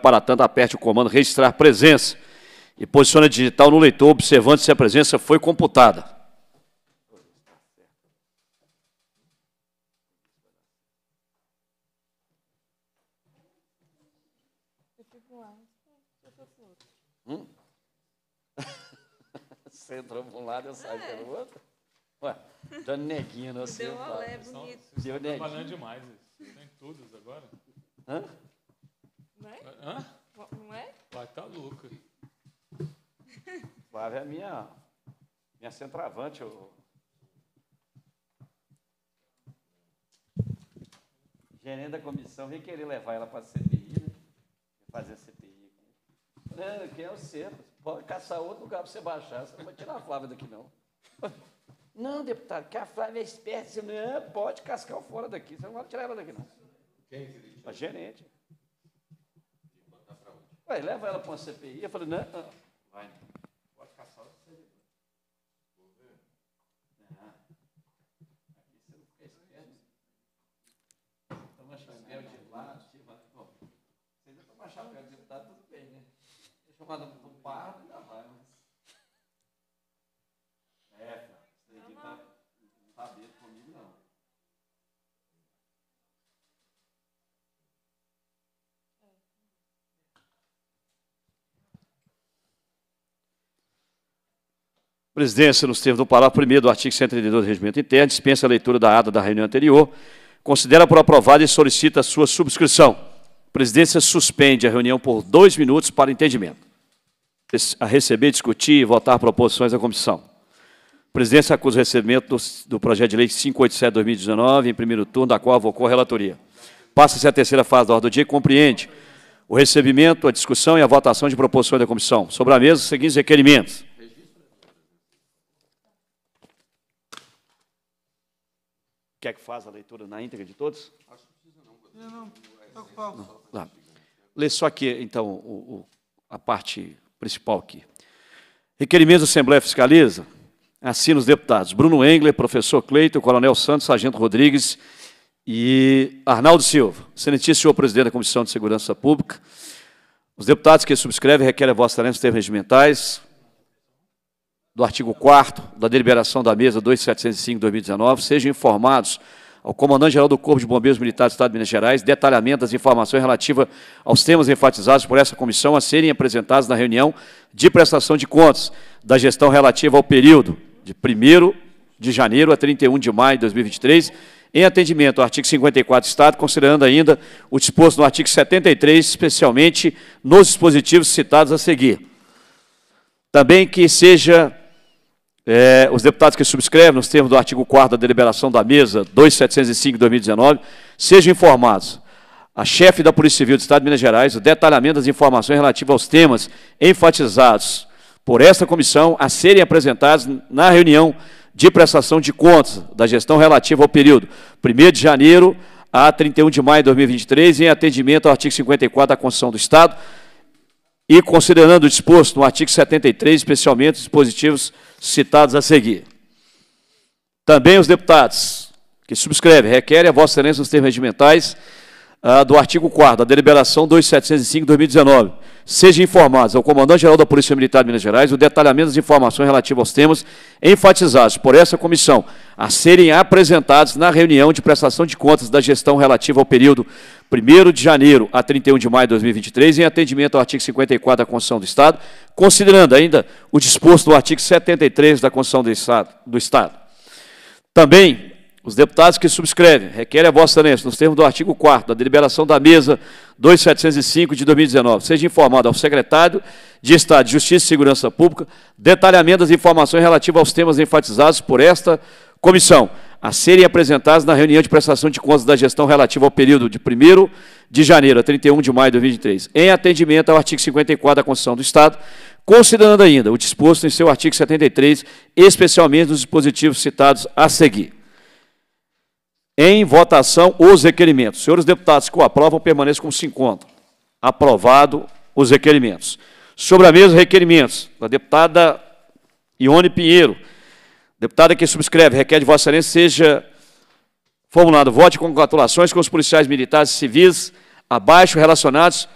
Para tanto, aperte o comando registrar presença e posicione digital no leitor, observando se a presença foi computada. Hum? Você entrou para um lado, eu saí é. pelo outro. Ué, dando neguinha no Deu um olé bonito. Deu tá neguinho. Trabalhando demais isso. Tem todos agora. Hã? Não é? Hã? Não é? Vai tá louca. Flávia é minha, minha centroavante. Eu... Gerente da comissão vem querer levar ela para a CPI, né? Fazer a CPI. Não, quem é o centro? Pode caçar outro lugar para você baixar. Você não vai tirar a Flávia daqui, não. Não, deputado, que a Flávia é esperta. Você não é, pode cascar fora daqui. Você não vai tirar ela daqui, não. Quem é A gerente. Falei, leva ela para uma CPI. Eu falei, não, não. Ah. vai, não. Né? Pode ficar caçar o servidor. Aqui você não fica esperto. Toma chapéu de lado, tira. Bom, você ainda toma chapéu de deputado, tudo bem, né? É chamado do pardo. presidência, nos termos do parágrafo 1 do artigo 132 do Regimento Interno, dispensa a leitura da ata da reunião anterior, considera por aprovada e solicita a sua subscrição. A presidência suspende a reunião por dois minutos para entendimento. A receber, discutir e votar proposições da comissão. A presidência acusa o recebimento do, do projeto de lei 587-2019, em primeiro turno, da qual avocou a relatoria. Passa-se a terceira fase da ordem do dia e compreende o recebimento, a discussão e a votação de proposições da comissão. Sobre a mesa, os seguintes requerimentos Quer que faça a leitura na íntegra de todos? Acho que precisa não. Não, não. não. Lê só aqui, então, o, o, a parte principal aqui. Requerimento da Assembleia Fiscaliza. Assina os deputados Bruno Engler, professor Cleito, Coronel Santos, Sargento Rodrigues e Arnaldo Silva, excelentíssimo senhor presidente da Comissão de Segurança Pública. Os deputados que subscrevem requerem a vossa excelência termos regimentais, do artigo 4 da deliberação da mesa 2705-2019, sejam informados ao Comandante-Geral do Corpo de Bombeiros Militares do Estado de Minas Gerais detalhamento das informações relativas aos temas enfatizados por essa comissão a serem apresentados na reunião de prestação de contas da gestão relativa ao período de 1 de janeiro a 31 de maio de 2023, em atendimento ao artigo 54 do Estado, considerando ainda o disposto no artigo 73, especialmente nos dispositivos citados a seguir. Também que seja é, os deputados que subscrevem, nos termos do artigo 4 da deliberação da mesa 2705-2019, sejam informados a chefe da Polícia Civil do Estado de Minas Gerais o detalhamento das informações relativas aos temas enfatizados por esta comissão a serem apresentados na reunião de prestação de contas da gestão relativa ao período 1 de janeiro a 31 de maio de 2023, em atendimento ao artigo 54 da Constituição do Estado e considerando o disposto no artigo 73, especialmente dispositivos citados a seguir. Também os deputados que subscrevem requerem a Vossa Excelência nos termos regimentais ah, do artigo 4 da deliberação 2705-2019. Seja informados ao Comandante-Geral da Polícia Militar de Minas Gerais o detalhamento das informações relativas aos temas enfatizados por essa comissão a serem apresentados na reunião de prestação de contas da gestão relativa ao período 1 de janeiro a 31 de maio de 2023, em atendimento ao artigo 54 da Constituição do Estado, considerando ainda o disposto do artigo 73 da Constituição Do Estado. Também os deputados que subscrevem requerem a vossa excelência, nos termos do artigo 4 da deliberação da mesa 2705 de 2019, seja informado ao secretário de Estado de Justiça e Segurança Pública detalhamento das informações relativas aos temas enfatizados por esta comissão, a serem apresentados na reunião de prestação de contas da gestão relativa ao período de 1 de janeiro a 31 de maio de 2023, em atendimento ao artigo 54 da Constituição do Estado, considerando ainda o disposto em seu artigo 73, especialmente nos dispositivos citados a seguir. Em votação, os requerimentos. Senhores deputados que o aprovam, permaneçam como se encontram. Aprovado os requerimentos. Sobre a mesa, requerimentos da deputada Ione Pinheiro. Deputada que subscreve, requer de Vossa Excelência seja formulado voto de congratulações com os policiais militares e civis abaixo relacionados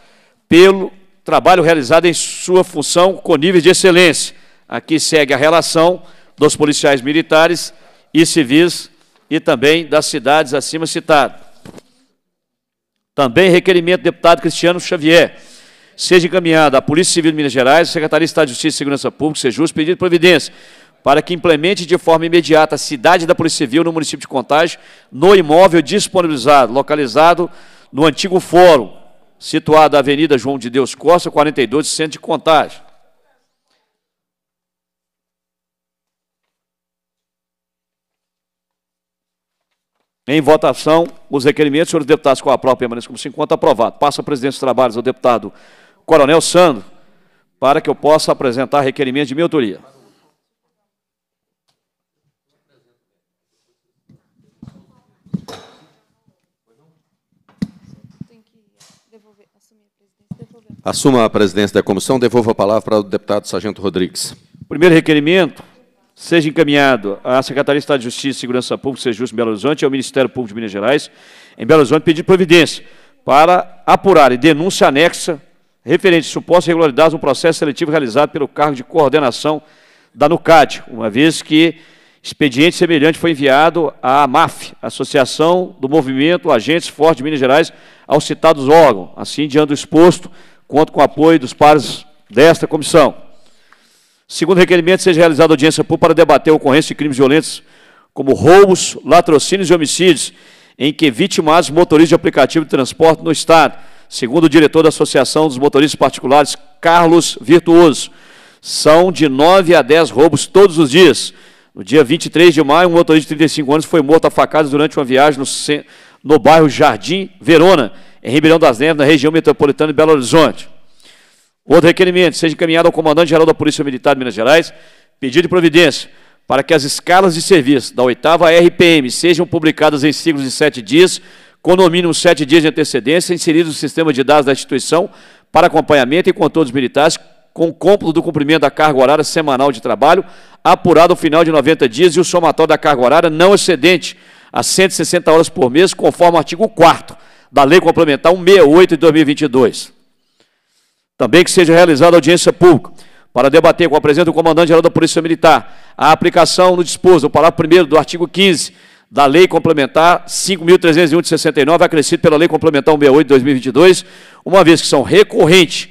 pelo trabalho realizado em sua função com níveis de excelência. Aqui segue a relação dos policiais militares e civis e também das cidades acima citadas. Também requerimento do deputado Cristiano Xavier seja encaminhada à Polícia Civil de Minas Gerais, Secretaria de Estado de Justiça e Segurança Pública, SEJUS, pedido de providência para que implemente de forma imediata a cidade da Polícia Civil no município de Contagem, no imóvel disponibilizado, localizado no antigo fórum, situado na Avenida João de Deus Costa, 42, centro de Contagem. Em votação, os requerimentos, senhores deputados, com a própria permanência como se encontra, aprovado. Passa a presidência dos trabalhos ao deputado Coronel Sandro, para que eu possa apresentar requerimento de minha autoria. Assuma a presidência da comissão, devolvo a palavra para o deputado Sargento Rodrigues. Primeiro requerimento seja encaminhado à Secretaria de Estado de Justiça e Segurança Pública, seja justo em Belo Horizonte, e ao Ministério Público de Minas Gerais, em Belo Horizonte, pedir providência para apurar e denúncia anexa referente a supostas irregularidades no processo seletivo realizado pelo cargo de coordenação da NUCAD, uma vez que expediente semelhante foi enviado à MAF, Associação do Movimento Agentes Fortes de Minas Gerais, aos citados órgãos. Assim, diante do exposto, conto com o apoio dos pares desta comissão. Segundo requerimento, seja realizada audiência pública para debater a ocorrência de crimes violentos, como roubos, latrocínios e homicídios, em que vítimas motoristas de aplicativo de transporte no Estado, segundo o diretor da Associação dos Motoristas Particulares, Carlos Virtuoso. São de 9 a 10 roubos todos os dias. No dia 23 de maio, um motorista de 35 anos foi morto a facadas durante uma viagem no, no bairro Jardim Verona, em Ribeirão das Neves, na região metropolitana de Belo Horizonte. Outro requerimento, seja encaminhado ao comandante-geral da Polícia Militar de Minas Gerais, pedido de providência para que as escalas de serviço da oitava RPM sejam publicadas em ciclos de sete dias, com no mínimo sete dias de antecedência, inseridos no sistema de dados da instituição para acompanhamento e controle dos militares, com cômputo do cumprimento da carga horária semanal de trabalho, apurado ao final de 90 dias e o somatório da carga horária não excedente a 160 horas por mês, conforme o artigo 4 da Lei Complementar 168 de 2022. Também que seja realizada audiência pública para debater com a presença do comandante-geral da Polícia Militar a aplicação no disposto do parágrafo 1 do artigo 15 da Lei Complementar 5.301 de 69, acrescido pela Lei Complementar 168 de 2022, uma vez que são recorrentes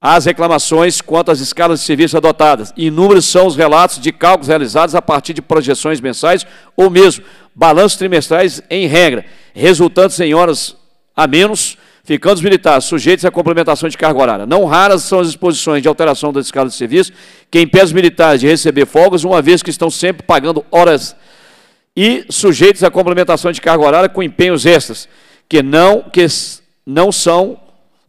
as reclamações quanto às escalas de serviço adotadas. Inúmeros são os relatos de cálculos realizados a partir de projeções mensais ou mesmo balanços trimestrais em regra, resultantes em horas a menos ficando os militares sujeitos à complementação de carga horária. Não raras são as exposições de alteração da escala de serviço, que impede os militares de receber folgas, uma vez que estão sempre pagando horas e sujeitos à complementação de carga horária com empenhos extras, que não, que não são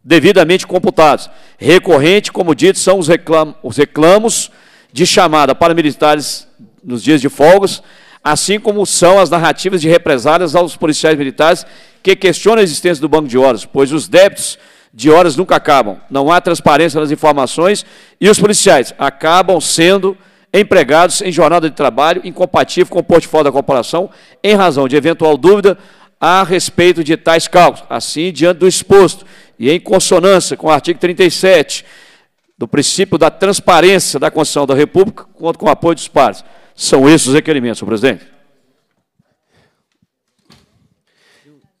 devidamente computados. Recorrente, como dito, são os, reclamos, os reclamos de chamada para militares nos dias de folgas, assim como são as narrativas de represálias aos policiais militares que questionam a existência do banco de horas, pois os débitos de horas nunca acabam, não há transparência nas informações e os policiais acabam sendo empregados em jornada de trabalho incompatível com o portfólio da corporação em razão de eventual dúvida a respeito de tais cálculos. Assim, diante do exposto e em consonância com o artigo 37 do princípio da transparência da Constituição da República, conto com o apoio dos pares. São esses os requerimentos, senhor presidente.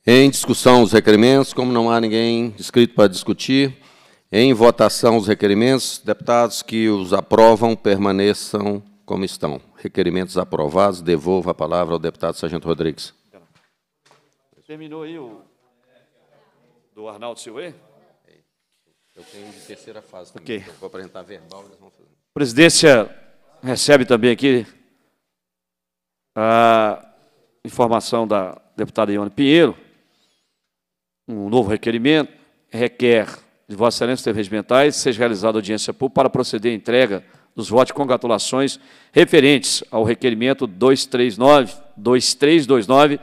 Em discussão os requerimentos, como não há ninguém inscrito para discutir, em votação os requerimentos, deputados que os aprovam permaneçam como estão. Requerimentos aprovados, devolvo a palavra ao deputado Sargento Rodrigues. Terminou aí o do Arnaldo Silveira? Eu tenho de terceira fase também. Okay. Então vou apresentar verbal, vão fazer. Presidência recebe também aqui a informação da deputada Ione Pinheiro, um novo requerimento, requer de Vossa Excelência Terras Regimentais seja realizada audiência pública para proceder à entrega dos votos de congratulações referentes ao requerimento 239, 2329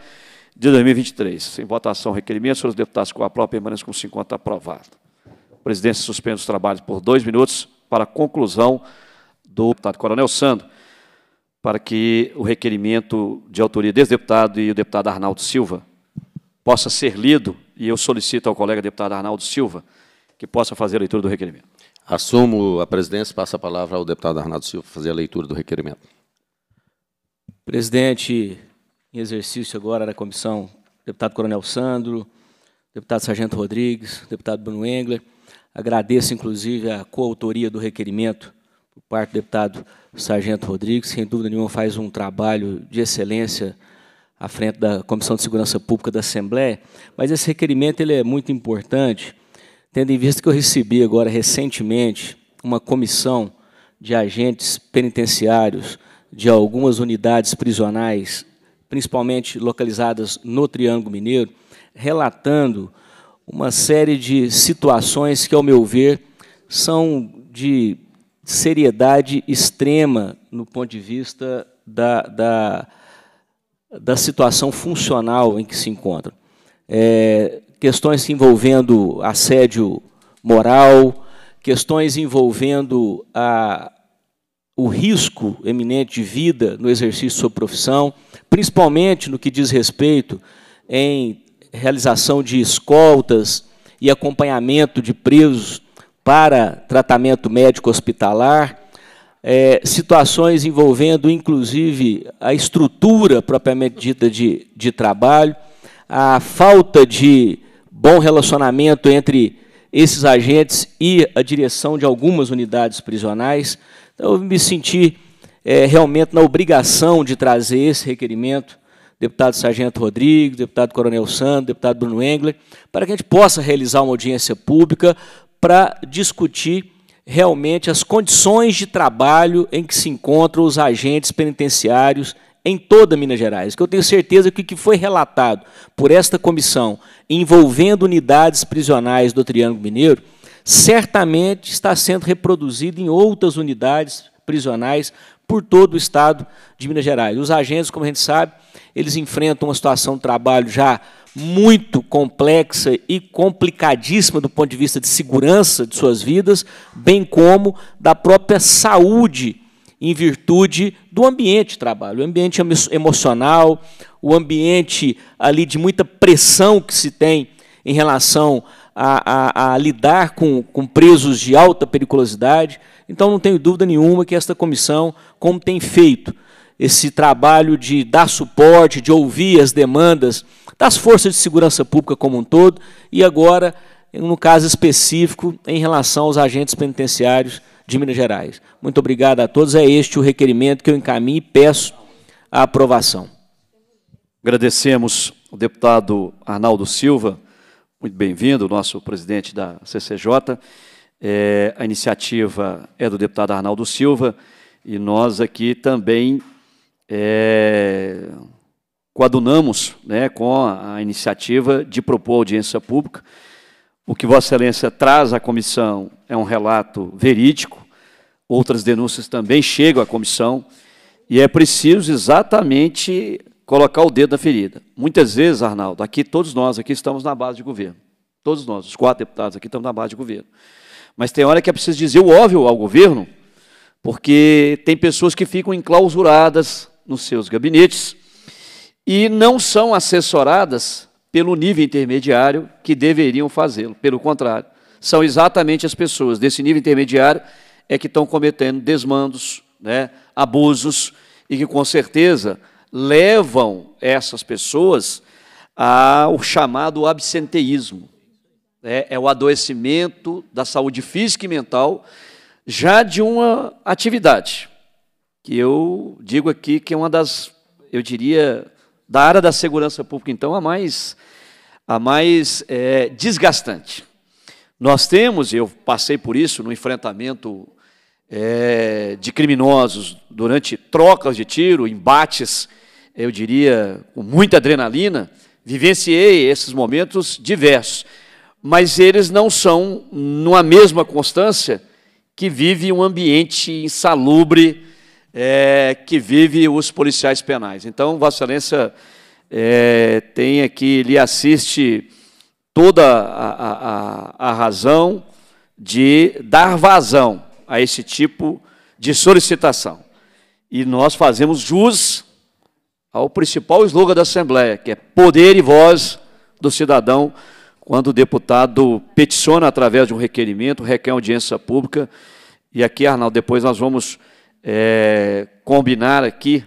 de 2023. Em votação, requerimento, senhores deputados com a própria permanência com 50 aprovado. A presidência suspende os trabalhos por dois minutos para a conclusão do deputado Coronel Sandro para que o requerimento de autoria desse deputado e o deputado Arnaldo Silva possa ser lido, e eu solicito ao colega deputado Arnaldo Silva que possa fazer a leitura do requerimento. Assumo a presidência e passo a palavra ao deputado Arnaldo Silva fazer a leitura do requerimento. Presidente, em exercício agora da comissão, deputado Coronel Sandro, deputado Sargento Rodrigues, deputado Bruno Engler, agradeço inclusive a coautoria do requerimento por parte do deputado Sargento Rodrigues, sem dúvida nenhuma faz um trabalho de excelência à frente da Comissão de Segurança Pública da Assembleia, mas esse requerimento ele é muito importante, tendo em vista que eu recebi agora recentemente uma comissão de agentes penitenciários de algumas unidades prisionais, principalmente localizadas no Triângulo Mineiro, relatando uma série de situações que, ao meu ver, são de seriedade extrema no ponto de vista da, da, da situação funcional em que se encontra. É, questões envolvendo assédio moral, questões envolvendo a, o risco eminente de vida no exercício de sua profissão, principalmente no que diz respeito em realização de escoltas e acompanhamento de presos para tratamento médico hospitalar, é, situações envolvendo inclusive a estrutura propriamente dita de, de trabalho, a falta de bom relacionamento entre esses agentes e a direção de algumas unidades prisionais. Então, eu me senti é, realmente na obrigação de trazer esse requerimento, deputado Sargento Rodrigues, deputado Coronel Sando, deputado Bruno Engler, para que a gente possa realizar uma audiência pública, para discutir realmente as condições de trabalho em que se encontram os agentes penitenciários em toda Minas Gerais, que eu tenho certeza que o que foi relatado por esta comissão envolvendo unidades prisionais do Triângulo Mineiro, certamente está sendo reproduzido em outras unidades prisionais por todo o estado de Minas Gerais. Os agentes, como a gente sabe, eles enfrentam uma situação de trabalho já muito complexa e complicadíssima do ponto de vista de segurança de suas vidas, bem como da própria saúde em virtude do ambiente de trabalho, o ambiente emocional, o ambiente ali de muita pressão que se tem em relação a, a, a lidar com, com presos de alta periculosidade. Então, não tenho dúvida nenhuma que esta comissão, como tem feito esse trabalho de dar suporte, de ouvir as demandas das forças de segurança pública como um todo e agora, no caso específico, em relação aos agentes penitenciários de Minas Gerais. Muito obrigado a todos. É este o requerimento que eu encaminho e peço a aprovação. Agradecemos o deputado Arnaldo Silva, muito bem-vindo, nosso presidente da CCJ. É, a iniciativa é do deputado Arnaldo Silva e nós aqui também é, coadunamos né, com a iniciativa de propor audiência pública. O que Vossa Excelência traz à comissão é um relato verídico, outras denúncias também chegam à comissão, e é preciso exatamente colocar o dedo na ferida. Muitas vezes, Arnaldo, aqui todos nós aqui estamos na base de governo. Todos nós, os quatro deputados aqui estamos na base de governo. Mas tem hora que é preciso dizer o óbvio ao governo, porque tem pessoas que ficam enclausuradas nos seus gabinetes, e não são assessoradas pelo nível intermediário que deveriam fazê-lo. Pelo contrário, são exatamente as pessoas desse nível intermediário é que estão cometendo desmandos, né, abusos e que com certeza levam essas pessoas ao chamado absenteísmo. É, é o adoecimento da saúde física e mental já de uma atividade que eu digo aqui que é uma das, eu diria, da área da segurança pública, então, a mais, a mais é, desgastante. Nós temos, eu passei por isso no enfrentamento é, de criminosos durante trocas de tiro, embates, eu diria, com muita adrenalina, vivenciei esses momentos diversos, mas eles não são numa mesma constância que vive um ambiente insalubre, é, que vive os policiais penais. Então, Vossa Excelência é, tem aqui, lhe assiste toda a, a, a razão de dar vazão a esse tipo de solicitação. E nós fazemos jus ao principal slogan da Assembleia, que é poder e voz do cidadão, quando o deputado peticiona através de um requerimento, requer audiência pública. E aqui, Arnaldo, depois nós vamos é, combinar aqui,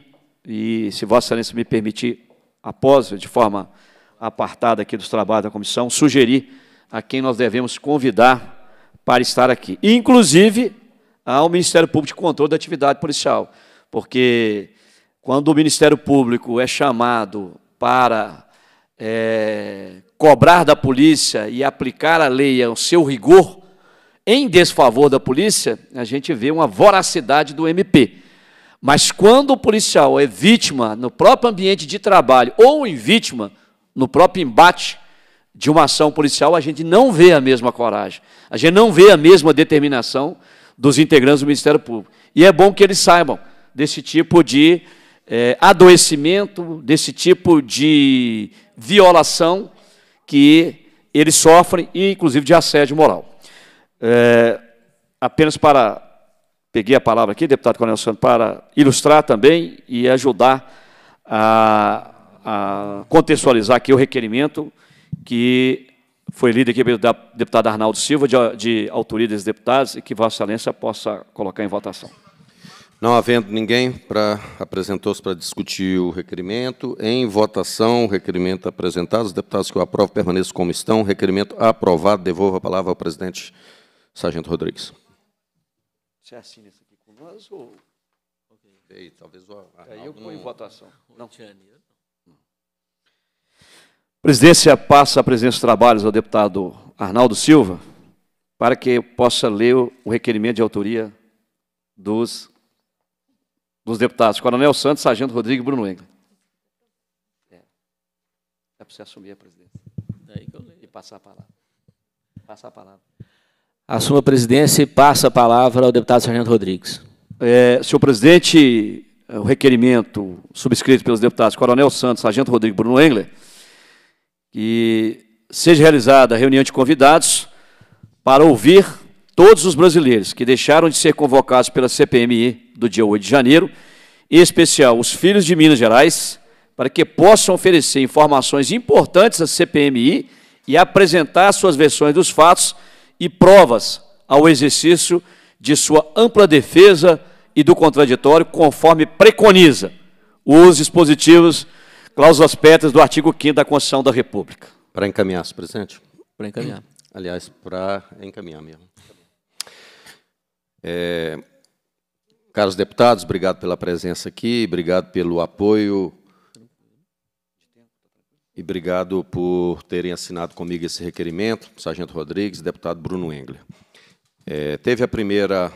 e se Vossa Excelência me permitir, após, de forma apartada aqui dos trabalhos da comissão, sugerir a quem nós devemos convidar para estar aqui. Inclusive ao Ministério Público de Controle da Atividade Policial, porque quando o Ministério Público é chamado para é, cobrar da polícia e aplicar a lei ao seu rigor, em desfavor da polícia, a gente vê uma voracidade do MP. Mas quando o policial é vítima no próprio ambiente de trabalho ou em vítima no próprio embate de uma ação policial, a gente não vê a mesma coragem, a gente não vê a mesma determinação dos integrantes do Ministério Público. E é bom que eles saibam desse tipo de é, adoecimento, desse tipo de violação que eles sofrem, e inclusive de assédio moral. É, apenas para, peguei a palavra aqui, deputado Coronel Santos, para ilustrar também e ajudar a, a contextualizar aqui o requerimento que foi lido aqui pelo deputado Arnaldo Silva, de, de autoria dos deputados, e que Vossa Excelência possa colocar em votação. Não havendo ninguém, para apresentou-se para discutir o requerimento. Em votação, o requerimento apresentado. Os deputados que o aprovam permaneçam como estão. Requerimento aprovado. Devolvo a palavra ao presidente Sargento Rodrigues. Você assina isso aqui com nós ou... Okay. talvez o Arnaldo... É, eu ponho em votação. Não. Presidência passa a presença dos trabalhos ao deputado Arnaldo Silva para que possa ler o requerimento de autoria dos, dos deputados Coronel Santos, Sargento Rodrigues e Bruno Engler. É, é para você assumir a presidência. Daí que eu leio. E passar a palavra. Passar a palavra. Assuma a presidência e passa a palavra ao deputado Sargento Rodrigues. É, senhor presidente, é, o requerimento subscrito pelos deputados Coronel Santos, Sargento Rodrigo Bruno Engler, que seja realizada a reunião de convidados para ouvir todos os brasileiros que deixaram de ser convocados pela CPMI do dia 8 de janeiro, em especial os filhos de Minas Gerais, para que possam oferecer informações importantes à CPMI e apresentar suas versões dos fatos e provas ao exercício de sua ampla defesa e do contraditório, conforme preconiza os dispositivos, cláusulas pétreas do artigo 5 da Constituição da República. Para encaminhar, presidente. Para encaminhar. Aliás, para encaminhar mesmo. É, caros deputados, obrigado pela presença aqui, obrigado pelo apoio e obrigado por terem assinado comigo esse requerimento, Sargento Rodrigues, deputado Bruno Engler. É, teve a primeira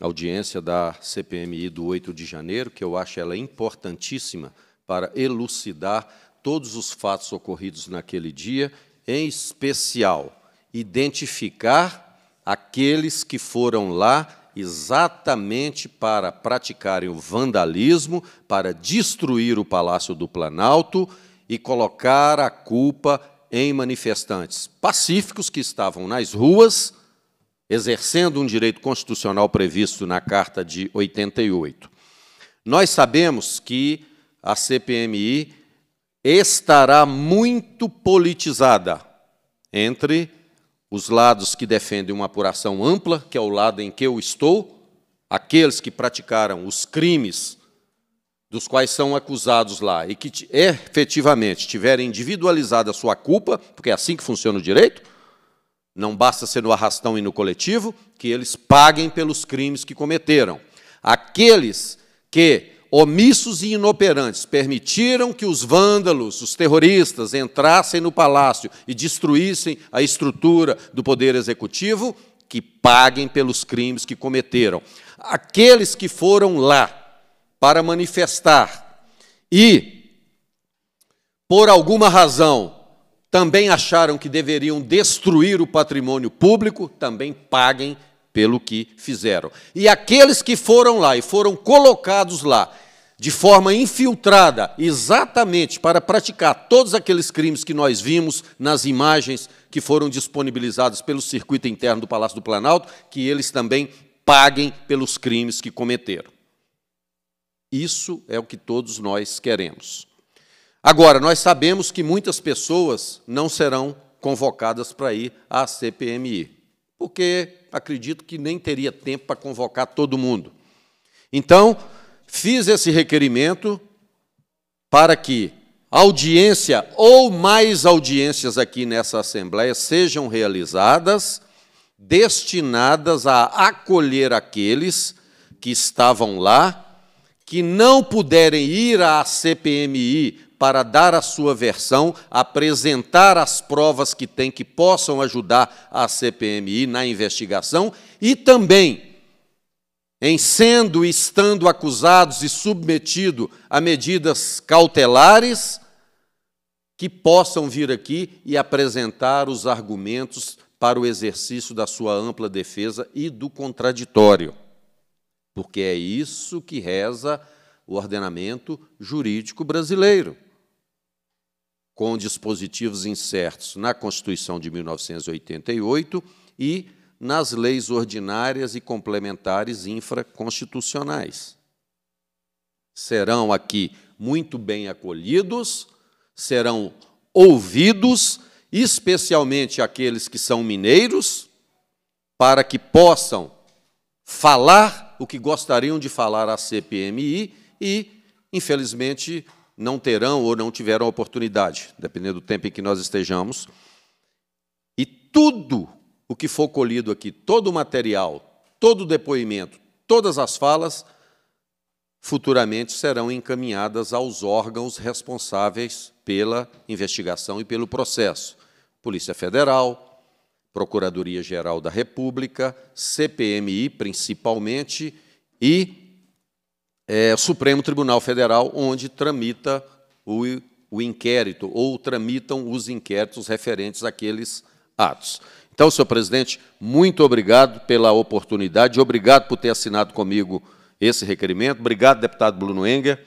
audiência da CPMI do 8 de janeiro, que eu acho ela importantíssima para elucidar todos os fatos ocorridos naquele dia, em especial identificar aqueles que foram lá exatamente para praticarem o vandalismo, para destruir o Palácio do Planalto e colocar a culpa em manifestantes pacíficos que estavam nas ruas, exercendo um direito constitucional previsto na Carta de 88. Nós sabemos que a CPMI estará muito politizada entre os lados que defendem uma apuração ampla, que é o lado em que eu estou, aqueles que praticaram os crimes dos quais são acusados lá e que efetivamente tiverem individualizado a sua culpa, porque é assim que funciona o direito, não basta ser no arrastão e no coletivo, que eles paguem pelos crimes que cometeram. Aqueles que, omissos e inoperantes, permitiram que os vândalos, os terroristas, entrassem no palácio e destruíssem a estrutura do poder executivo, que paguem pelos crimes que cometeram. Aqueles que foram lá para manifestar e, por alguma razão, também acharam que deveriam destruir o patrimônio público, também paguem pelo que fizeram. E aqueles que foram lá e foram colocados lá de forma infiltrada, exatamente para praticar todos aqueles crimes que nós vimos nas imagens que foram disponibilizadas pelo circuito interno do Palácio do Planalto, que eles também paguem pelos crimes que cometeram. Isso é o que todos nós queremos. Agora, nós sabemos que muitas pessoas não serão convocadas para ir à CPMI, porque acredito que nem teria tempo para convocar todo mundo. Então, fiz esse requerimento para que audiência ou mais audiências aqui nessa Assembleia sejam realizadas, destinadas a acolher aqueles que estavam lá que não puderem ir à CPMI para dar a sua versão, apresentar as provas que tem que possam ajudar a CPMI na investigação e também em sendo e estando acusados e submetido a medidas cautelares, que possam vir aqui e apresentar os argumentos para o exercício da sua ampla defesa e do contraditório porque é isso que reza o ordenamento jurídico brasileiro. Com dispositivos incertos na Constituição de 1988 e nas leis ordinárias e complementares infraconstitucionais. Serão aqui muito bem acolhidos, serão ouvidos, especialmente aqueles que são mineiros, para que possam falar o que gostariam de falar à CPMI e, infelizmente, não terão ou não tiveram oportunidade, dependendo do tempo em que nós estejamos. E tudo o que for colhido aqui, todo o material, todo o depoimento, todas as falas, futuramente serão encaminhadas aos órgãos responsáveis pela investigação e pelo processo. Polícia Federal, Procuradoria-Geral da República, CPMI, principalmente, e é, Supremo Tribunal Federal, onde tramita o, o inquérito, ou tramitam os inquéritos referentes àqueles atos. Então, senhor presidente, muito obrigado pela oportunidade, obrigado por ter assinado comigo esse requerimento, obrigado, deputado Bruno Enger.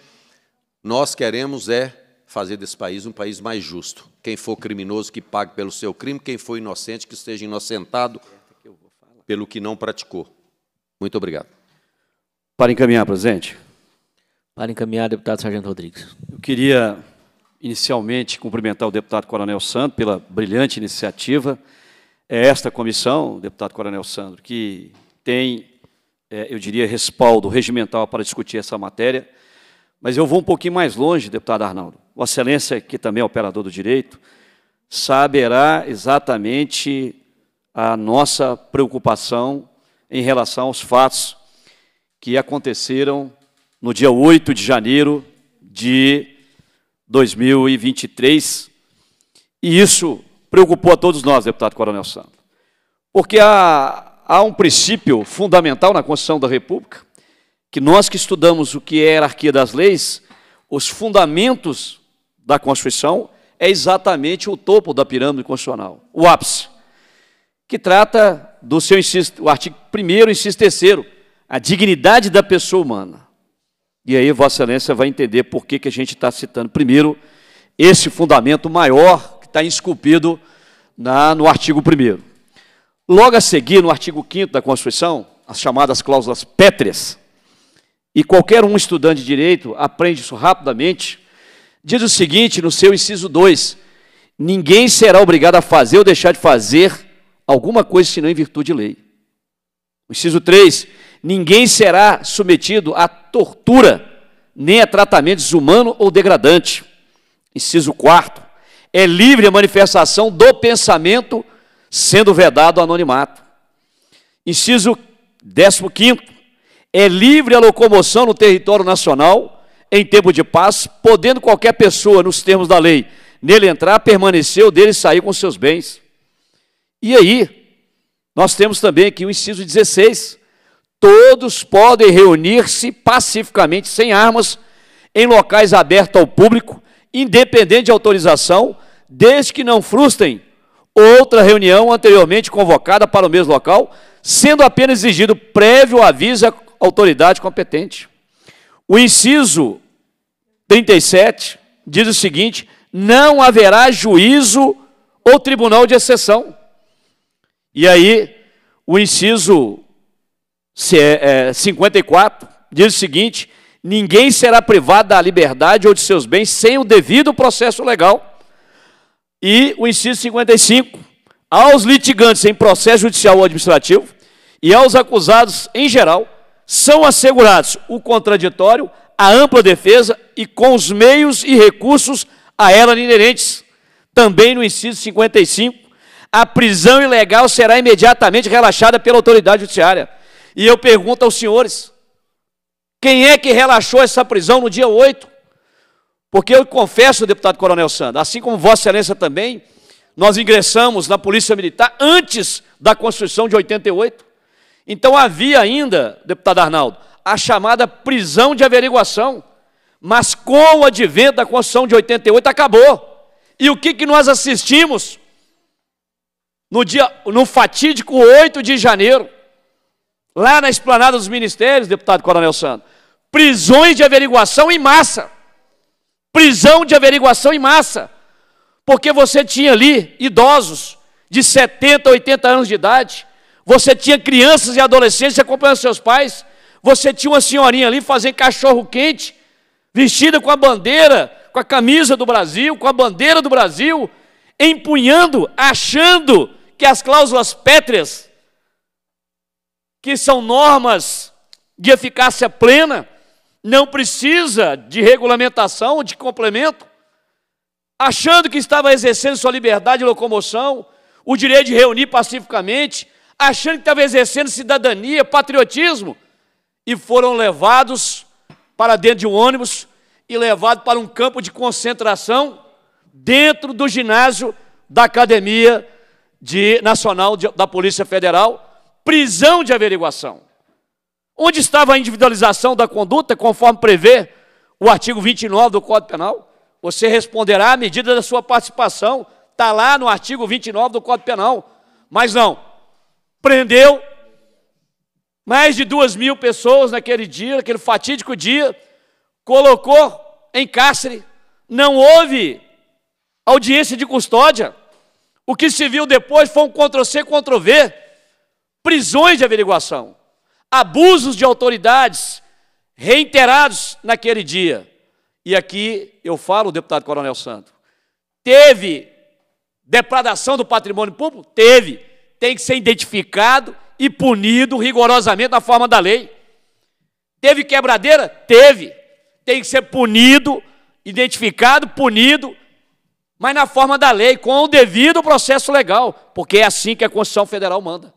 Nós queremos é fazer desse país um país mais justo. Quem for criminoso, que pague pelo seu crime, quem for inocente, que esteja inocentado pelo que não praticou. Muito obrigado. Para encaminhar, presidente. Para encaminhar, deputado Sargento Rodrigues. Eu queria, inicialmente, cumprimentar o deputado Coronel Sandro pela brilhante iniciativa. É esta comissão, deputado Coronel Sandro, que tem, é, eu diria, respaldo regimental para discutir essa matéria. Mas eu vou um pouquinho mais longe, deputado Arnaldo. Vossa Excelência, que também é operador do direito, saberá exatamente a nossa preocupação em relação aos fatos que aconteceram no dia 8 de janeiro de 2023. E isso preocupou a todos nós, deputado Coronel Santos. Porque há, há um princípio fundamental na Constituição da República, que nós que estudamos o que é a hierarquia das leis, os fundamentos da Constituição é exatamente o topo da pirâmide constitucional, o ápice, que trata do seu inciso, o artigo 1 inciso 3 a dignidade da pessoa humana. E aí Vossa Excelência vai entender por que, que a gente está citando primeiro esse fundamento maior que está esculpido na, no artigo 1 Logo a seguir, no artigo 5 da Constituição, as chamadas cláusulas pétreas, e qualquer um estudante de direito aprende isso rapidamente, Diz o seguinte no seu inciso 2: Ninguém será obrigado a fazer ou deixar de fazer alguma coisa senão em virtude de lei. O inciso 3: Ninguém será submetido a tortura, nem a tratamento desumano ou degradante. Inciso 4: É livre a manifestação do pensamento, sendo vedado o anonimato. Inciso 15: É livre a locomoção no território nacional em tempo de paz, podendo qualquer pessoa, nos termos da lei, nele entrar, permaneceu dele sair com seus bens. E aí, nós temos também aqui o inciso 16: todos podem reunir-se pacificamente, sem armas, em locais abertos ao público, independente de autorização, desde que não frustrem outra reunião anteriormente convocada para o mesmo local, sendo apenas exigido prévio aviso à autoridade competente. O inciso 37 diz o seguinte: não haverá juízo ou tribunal de exceção. E aí, o inciso 54 é, é, diz o seguinte: ninguém será privado da liberdade ou de seus bens sem o devido processo legal. E o inciso 55, aos litigantes em processo judicial ou administrativo e aos acusados em geral, são assegurados o contraditório, a ampla defesa e com os meios e recursos a ela inerentes. Também no inciso 55, a prisão ilegal será imediatamente relaxada pela autoridade judiciária. E eu pergunto aos senhores: quem é que relaxou essa prisão no dia 8? Porque eu confesso, deputado Coronel Sandro, assim como Vossa Excelência também, nós ingressamos na Polícia Militar antes da Constituição de 88. Então havia ainda, deputado Arnaldo, a chamada prisão de averiguação. Mas com o advento da Constituição de 88 acabou. E o que, que nós assistimos no dia no fatídico 8 de janeiro, lá na esplanada dos ministérios, deputado Coronel Santos, prisões de averiguação em massa. Prisão de averiguação em massa. Porque você tinha ali idosos de 70, 80 anos de idade, você tinha crianças e adolescentes acompanhando seus pais, você tinha uma senhorinha ali fazendo cachorro quente, vestida com a bandeira, com a camisa do Brasil, com a bandeira do Brasil, empunhando, achando que as cláusulas pétreas, que são normas de eficácia plena, não precisa de regulamentação, de complemento, achando que estava exercendo sua liberdade de locomoção, o direito de reunir pacificamente, achando que estava exercendo cidadania, patriotismo, e foram levados para dentro de um ônibus e levados para um campo de concentração dentro do ginásio da Academia de, Nacional de, da Polícia Federal, prisão de averiguação. Onde estava a individualização da conduta, conforme prevê o artigo 29 do Código Penal? Você responderá à medida da sua participação, está lá no artigo 29 do Código Penal. Mas não, prendeu, mais de duas mil pessoas naquele dia, naquele fatídico dia, colocou em cárcere, não houve audiência de custódia. O que se viu depois foi um Ctrl-C, Ctrl-V, prisões de averiguação, abusos de autoridades reiterados naquele dia. E aqui eu falo, deputado Coronel Santo, teve depredação do patrimônio público? Teve. Tem que ser identificado e punido rigorosamente da forma da lei. Teve quebradeira? Teve. Tem que ser punido, identificado, punido, mas na forma da lei, com o devido processo legal, porque é assim que a Constituição Federal manda.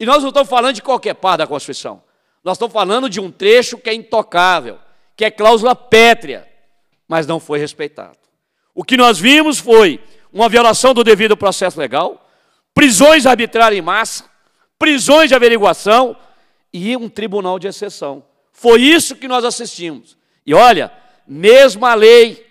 E nós não estamos falando de qualquer par da Constituição. Nós estamos falando de um trecho que é intocável, que é cláusula pétrea, mas não foi respeitado. O que nós vimos foi uma violação do devido processo legal, prisões arbitrárias em massa, prisões de averiguação e um tribunal de exceção. Foi isso que nós assistimos. E olha, mesmo a lei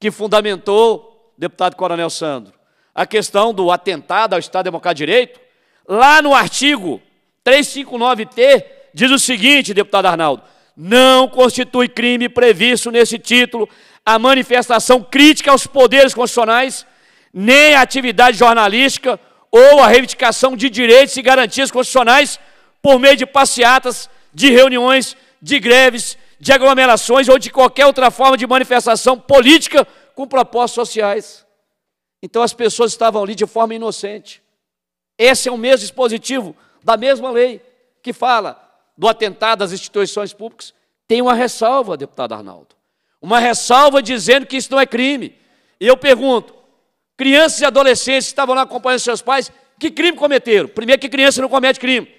que fundamentou, deputado Coronel Sandro, a questão do atentado ao Estado Democrático de Direito, lá no artigo 359T diz o seguinte, deputado Arnaldo: não constitui crime previsto nesse título a manifestação crítica aos poderes constitucionais, nem a atividade jornalística ou a reivindicação de direitos e garantias constitucionais por meio de passeatas, de reuniões, de greves, de aglomerações ou de qualquer outra forma de manifestação política com propósitos sociais. Então as pessoas estavam ali de forma inocente. Esse é o mesmo dispositivo da mesma lei que fala do atentado às instituições públicas. Tem uma ressalva, deputado Arnaldo. Uma ressalva dizendo que isso não é crime. E eu pergunto: Crianças e adolescentes que estavam lá acompanhando seus pais, que crime cometeram? Primeiro, que criança não comete crime.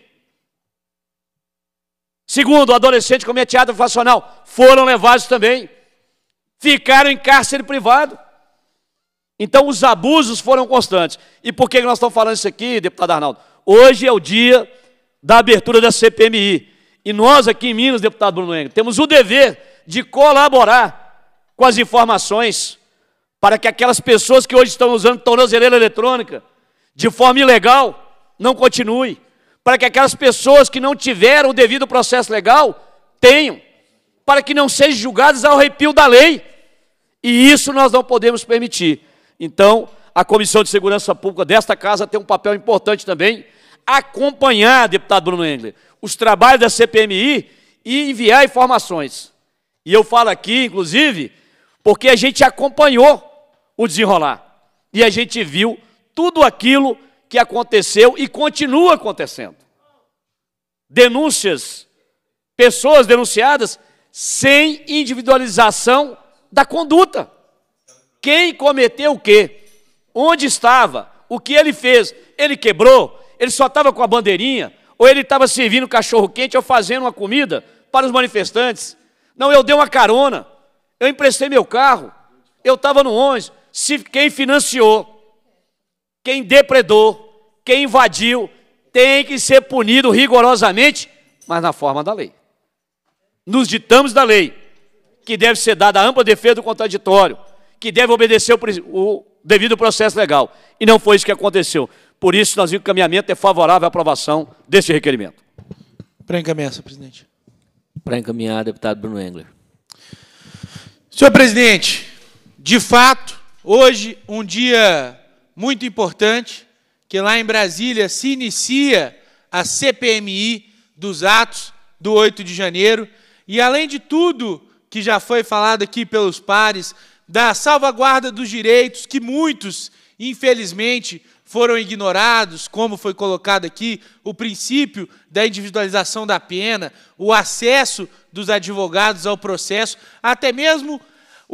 Segundo, o adolescente comete ato infracional, foram levados também, ficaram em cárcere privado. Então, os abusos foram constantes. E por que nós estamos falando isso aqui, deputado Arnaldo? Hoje é o dia da abertura da CPMI. E nós aqui em Minas, deputado Bruno Engel, temos o dever de colaborar com as informações para que aquelas pessoas que hoje estão usando tornozeleira eletrônica de forma ilegal não continue, para que aquelas pessoas que não tiveram o devido processo legal tenham, para que não sejam julgadas ao arrepio da lei. E isso nós não podemos permitir. Então, a Comissão de Segurança Pública desta casa tem um papel importante também, acompanhar, deputado Bruno Engler, os trabalhos da CPMI e enviar informações. E eu falo aqui, inclusive, porque a gente acompanhou o desenrolar. E a gente viu tudo aquilo que aconteceu e continua acontecendo. Denúncias, pessoas denunciadas sem individualização da conduta. Quem cometeu o quê? Onde estava? O que ele fez? Ele quebrou? Ele só estava com a bandeirinha? Ou ele estava servindo cachorro-quente ou fazendo uma comida para os manifestantes? Não, eu dei uma carona. Eu emprestei meu carro. Eu estava no ônibus se quem financiou, quem depredou, quem invadiu, tem que ser punido rigorosamente, mas na forma da lei. Nos ditamos da lei, que deve ser dada a ampla defesa do contraditório, que deve obedecer o, o devido processo legal. E não foi isso que aconteceu. Por isso, nós o encaminhamento é favorável à aprovação desse requerimento. Para encaminhar, senhor presidente. Para encaminhar, deputado Bruno Engler. Senhor presidente, de fato, Hoje, um dia muito importante, que lá em Brasília se inicia a CPMI dos atos do 8 de janeiro. E além de tudo que já foi falado aqui pelos pares, da salvaguarda dos direitos que muitos, infelizmente, foram ignorados, como foi colocado aqui, o princípio da individualização da pena, o acesso dos advogados ao processo, até mesmo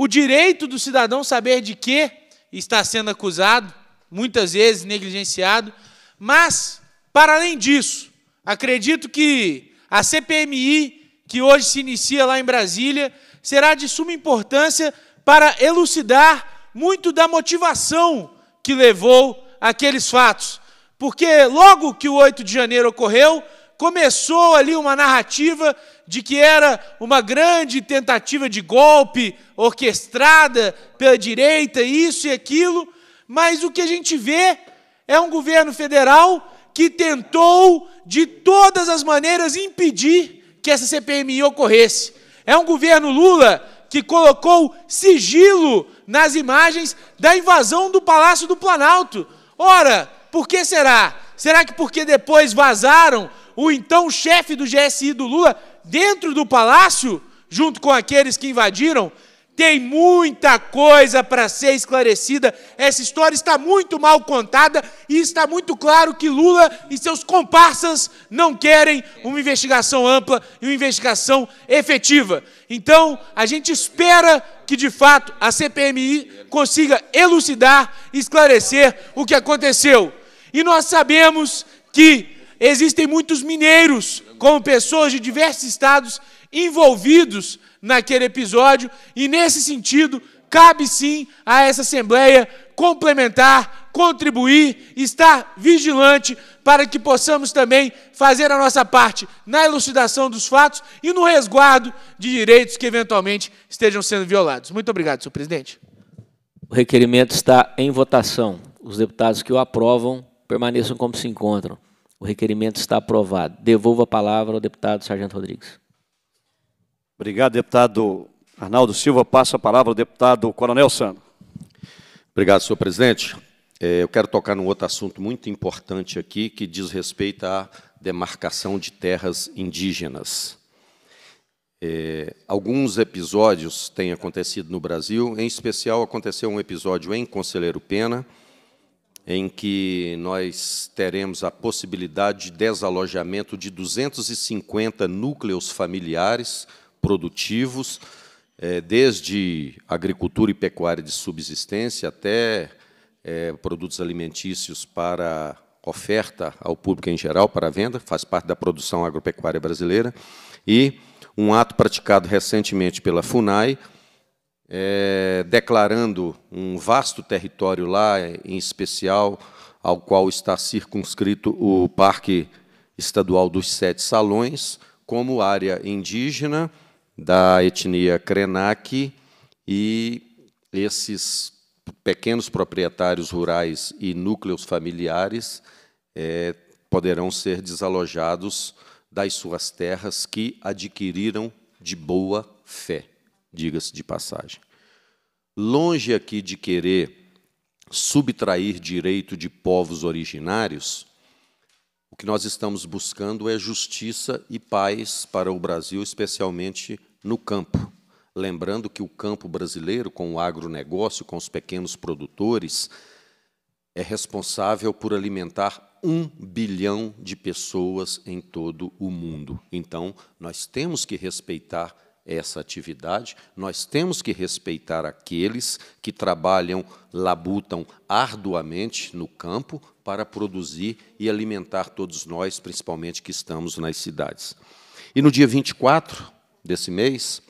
o direito do cidadão saber de que está sendo acusado, muitas vezes negligenciado, mas, para além disso, acredito que a CPMI, que hoje se inicia lá em Brasília, será de suma importância para elucidar muito da motivação que levou aqueles fatos. Porque logo que o 8 de janeiro ocorreu, começou ali uma narrativa de que era uma grande tentativa de golpe orquestrada pela direita, isso e aquilo, mas o que a gente vê é um governo federal que tentou de todas as maneiras impedir que essa CPMI ocorresse. É um governo Lula que colocou sigilo nas imagens da invasão do Palácio do Planalto. Ora, por que será? Será que porque depois vazaram o então chefe do GSI do Lula dentro do palácio, junto com aqueles que invadiram? Tem muita coisa para ser esclarecida. Essa história está muito mal contada e está muito claro que Lula e seus comparsas não querem uma investigação ampla e uma investigação efetiva. Então, a gente espera que, de fato, a CPMI consiga elucidar, esclarecer o que aconteceu. E nós sabemos que existem muitos mineiros, como pessoas de diversos estados, envolvidos naquele episódio, e nesse sentido, cabe sim a essa Assembleia complementar, contribuir, estar vigilante para que possamos também fazer a nossa parte na elucidação dos fatos e no resguardo de direitos que eventualmente estejam sendo violados. Muito obrigado, senhor presidente. O requerimento está em votação. Os deputados que o aprovam permaneçam como se encontram. O requerimento está aprovado. Devolvo a palavra ao deputado Sargento Rodrigues. Obrigado, deputado Arnaldo Silva. Passa a palavra ao deputado Coronel Sano. Obrigado, senhor presidente. É, eu quero tocar num outro assunto muito importante aqui, que diz respeito à demarcação de terras indígenas. É, alguns episódios têm acontecido no Brasil, em especial aconteceu um episódio em Conselheiro Pena, em que nós teremos a possibilidade de desalojamento de 250 núcleos familiares produtivos, eh, desde agricultura e pecuária de subsistência até eh, produtos alimentícios para oferta ao público em geral, para venda, faz parte da produção agropecuária brasileira, e um ato praticado recentemente pela FUNAI, é, declarando um vasto território lá, em especial ao qual está circunscrito o Parque Estadual dos Sete Salões, como área indígena da etnia Krenak e esses pequenos proprietários rurais e núcleos familiares é, poderão ser desalojados das suas terras que adquiriram de boa fé, diga-se de passagem longe aqui de querer subtrair direito de povos originários, o que nós estamos buscando é justiça e paz para o Brasil, especialmente no campo. Lembrando que o campo brasileiro, com o agronegócio, com os pequenos produtores, é responsável por alimentar um bilhão de pessoas em todo o mundo. Então, nós temos que respeitar essa atividade. Nós temos que respeitar aqueles que trabalham, labutam arduamente no campo para produzir e alimentar todos nós, principalmente que estamos nas cidades. E no dia 24 desse mês,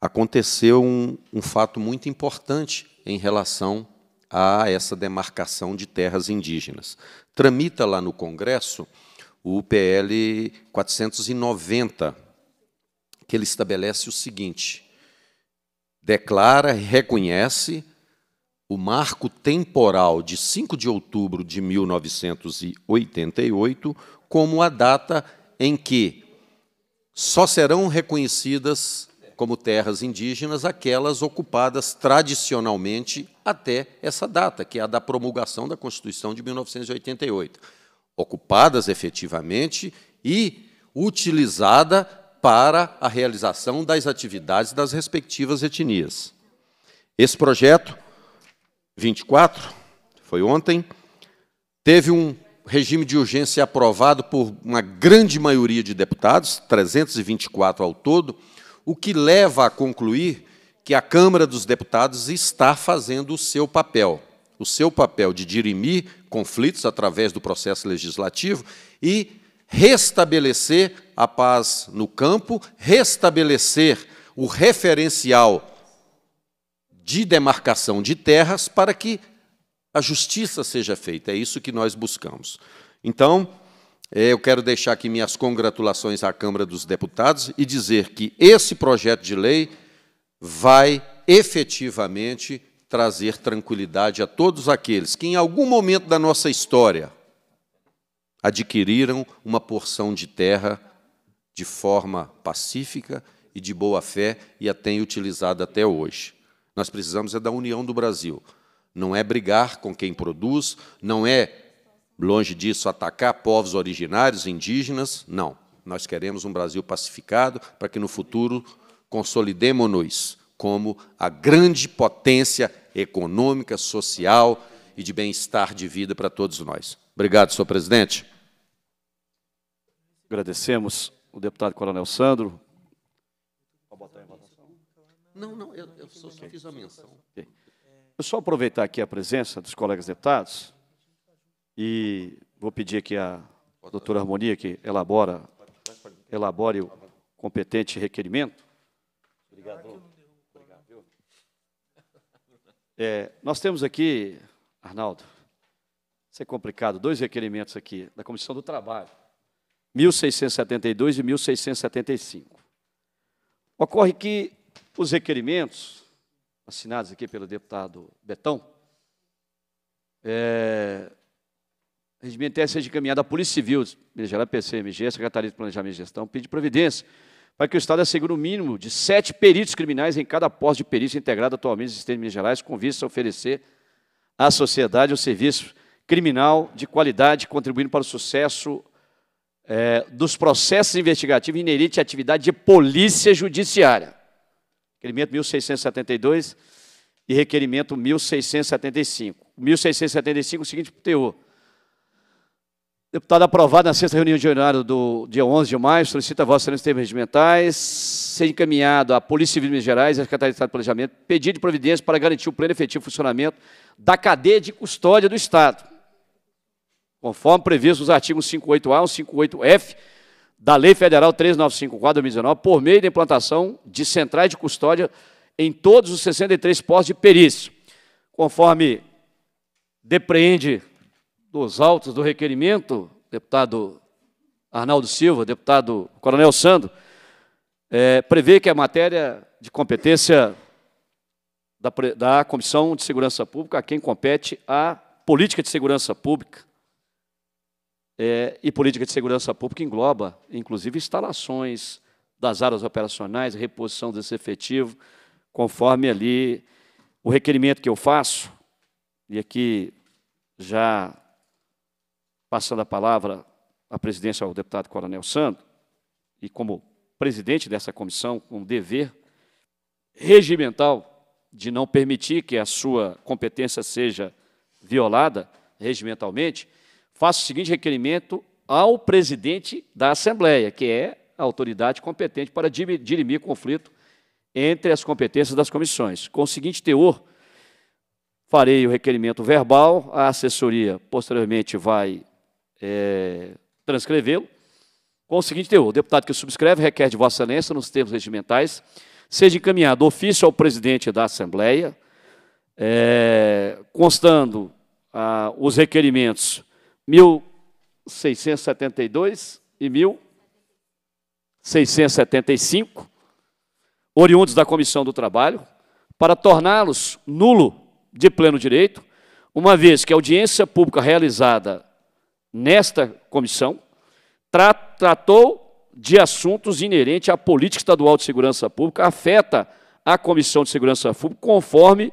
aconteceu um, um fato muito importante em relação a essa demarcação de terras indígenas. Tramita lá no Congresso o PL 490, que ele estabelece o seguinte: declara e reconhece o marco temporal de 5 de outubro de 1988 como a data em que só serão reconhecidas como terras indígenas aquelas ocupadas tradicionalmente até essa data, que é a da promulgação da Constituição de 1988. Ocupadas efetivamente e utilizada para a realização das atividades das respectivas etnias. Esse projeto 24, foi ontem, teve um regime de urgência aprovado por uma grande maioria de deputados, 324 ao todo, o que leva a concluir que a Câmara dos Deputados está fazendo o seu papel, o seu papel de dirimir conflitos através do processo legislativo e restabelecer a paz no campo, restabelecer o referencial de demarcação de terras para que a justiça seja feita. É isso que nós buscamos. Então, eh, eu quero deixar aqui minhas congratulações à Câmara dos Deputados e dizer que esse projeto de lei vai efetivamente trazer tranquilidade a todos aqueles que, em algum momento da nossa história, adquiriram uma porção de terra de forma pacífica e de boa fé e a têm utilizado até hoje. Nós precisamos é da união do Brasil. Não é brigar com quem produz, não é, longe disso, atacar povos originários, indígenas, não. Nós queremos um Brasil pacificado para que no futuro consolidemos-nos como a grande potência econômica, social e de bem-estar de vida para todos nós. Obrigado, senhor presidente. Agradecemos o deputado Coronel Sandro. Não, não, eu, eu só, só fiz a menção. Okay. Eu só aproveitar aqui a presença dos colegas deputados e vou pedir aqui a doutora Harmonia que elabora, elabore o competente requerimento. Obrigado. É, nós temos aqui, Arnaldo, isso é complicado, dois requerimentos aqui da Comissão do Trabalho 1672 e 1675. Ocorre que os requerimentos, assinados aqui pelo deputado Betão, é, regimento é de encaminhado à Polícia Civil, Minas Gerais, PCMG, Secretaria de Planejamento e Gestão, pede providência para que o Estado assegure o um mínimo de sete peritos criminais em cada posto de perícia integrado atualmente sistema de Minas Gerais, com vista a oferecer à sociedade um serviço criminal de qualidade, contribuindo para o sucesso é, dos processos investigativos inerentes à atividade de polícia judiciária. Requerimento 1672 e requerimento 1675. 1675, é o seguinte teor. Deputado aprovado na sexta reunião de ordinário do dia 11 de maio, solicita a vossa excelência termos regimentais, ser encaminhado à Polícia Civil de Minas Gerais, à Secretaria de Estado de Planejamento, pedido de providência para garantir o pleno e efetivo funcionamento da cadeia de custódia do Estado conforme previsto nos artigos 58A e 58F da Lei Federal 3954-2019, por meio da implantação de centrais de custódia em todos os 63 postos de perícia, conforme depreende dos autos do requerimento, deputado Arnaldo Silva, deputado Coronel Sandro, é, prevê que a matéria de competência da, da Comissão de Segurança Pública, a quem compete a política de segurança pública, é, e política de segurança pública engloba, inclusive, instalações das áreas operacionais, reposição desse efetivo, conforme ali o requerimento que eu faço, e aqui já passando a palavra à presidência ao deputado Coronel sando e como presidente dessa comissão, com um dever regimental de não permitir que a sua competência seja violada regimentalmente, faço o seguinte requerimento ao presidente da Assembleia, que é a autoridade competente para dirimir conflito entre as competências das comissões. Com o seguinte teor, farei o requerimento verbal, a assessoria posteriormente vai é, transcrevê-lo, com o seguinte teor, o deputado que subscreve requer de Vossa Excelência, nos termos regimentais, seja encaminhado ofício ao presidente da Assembleia, é, constando ah, os requerimentos 1672 e 1675, oriundos da Comissão do Trabalho, para torná-los nulo de pleno direito, uma vez que a audiência pública realizada nesta comissão tra tratou de assuntos inerentes à política estadual de segurança pública, afeta a Comissão de Segurança Pública, conforme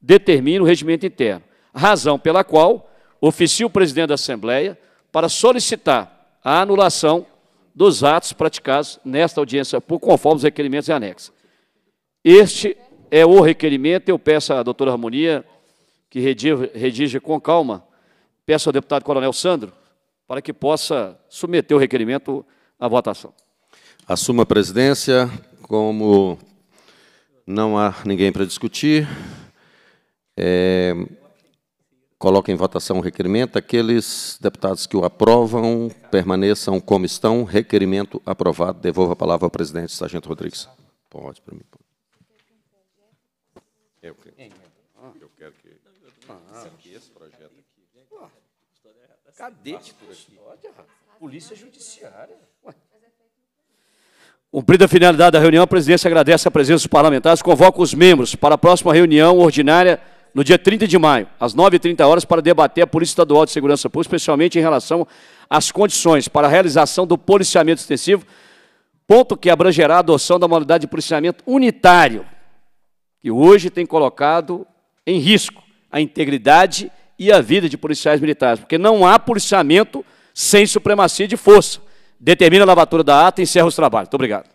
determina o regimento interno. Razão pela qual oficia o presidente da Assembleia para solicitar a anulação dos atos praticados nesta audiência por conforme os requerimentos e anexos. Este é o requerimento, eu peço à doutora Harmonia, que redige, redige com calma, peço ao deputado Coronel Sandro, para que possa submeter o requerimento à votação. Assuma a presidência, como não há ninguém para discutir. É... Coloca em votação o requerimento. Aqueles deputados que o aprovam permaneçam como estão. Requerimento aprovado. Devolvo a palavra ao presidente, Sargento Rodrigues. Pode, para mim. Eu quero, eu quero que. Ah, esse projeto aqui. Cadete por aqui. Polícia Judiciária. Cumprida a finalidade da reunião, a presidência agradece a presença dos parlamentares, convoca os membros para a próxima reunião ordinária no dia 30 de maio, às 9h30 horas, para debater a Polícia Estadual de Segurança Pública, especialmente em relação às condições para a realização do policiamento extensivo, ponto que abrangerá a adoção da modalidade de policiamento unitário, que hoje tem colocado em risco a integridade e a vida de policiais militares, porque não há policiamento sem supremacia de força. Determina a lavatura da ata e encerra os trabalhos. Muito obrigado.